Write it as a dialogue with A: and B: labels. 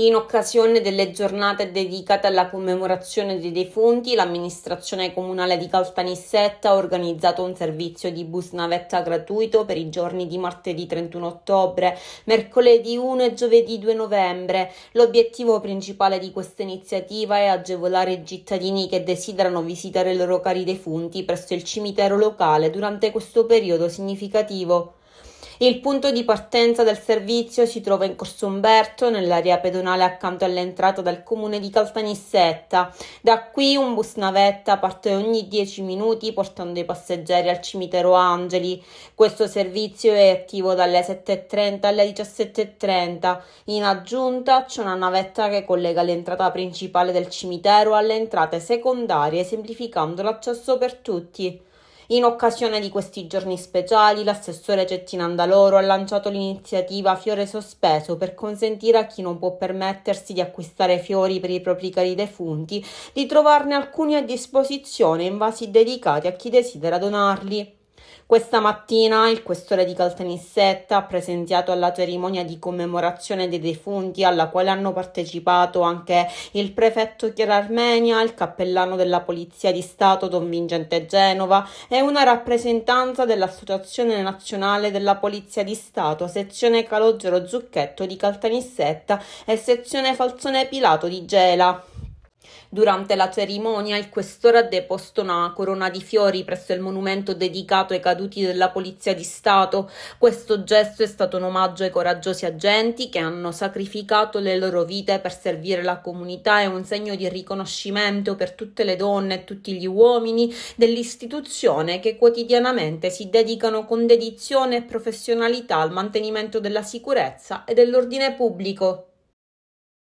A: In occasione delle giornate dedicate alla commemorazione dei defunti, l'amministrazione comunale di Caltanissetta ha organizzato un servizio di bus navetta gratuito per i giorni di martedì 31 ottobre, mercoledì 1 e giovedì 2 novembre. L'obiettivo principale di questa iniziativa è agevolare i cittadini che desiderano visitare i loro cari defunti presso il cimitero locale durante questo periodo significativo. Il punto di partenza del servizio si trova in Corso Umberto, nell'area pedonale accanto all'entrata dal comune di Caltanissetta. Da qui un bus navetta parte ogni 10 minuti portando i passeggeri al cimitero Angeli. Questo servizio è attivo dalle 7.30 alle 17.30. In aggiunta c'è una navetta che collega l'entrata principale del cimitero alle entrate secondarie, semplificando l'accesso per tutti. In occasione di questi giorni speciali, l'assessore Cettinandaloro ha lanciato l'iniziativa Fiore Sospeso per consentire a chi non può permettersi di acquistare fiori per i propri cari defunti di trovarne alcuni a disposizione in vasi dedicati a chi desidera donarli. Questa mattina il questore di Caltanissetta ha presenziato alla cerimonia di commemorazione dei defunti alla quale hanno partecipato anche il prefetto Chiara Armenia, il cappellano della Polizia di Stato Don Vincente Genova e una rappresentanza dell'Associazione Nazionale della Polizia di Stato, sezione Calogero Zucchetto di Caltanissetta e sezione Falzone Pilato di Gela. Durante la cerimonia il questore ha deposto una corona di fiori presso il monumento dedicato ai caduti della Polizia di Stato. Questo gesto è stato un omaggio ai coraggiosi agenti che hanno sacrificato le loro vite per servire la comunità e un segno di riconoscimento per tutte le donne e tutti gli uomini dell'istituzione che quotidianamente si dedicano con dedizione e professionalità al mantenimento della sicurezza e dell'ordine pubblico.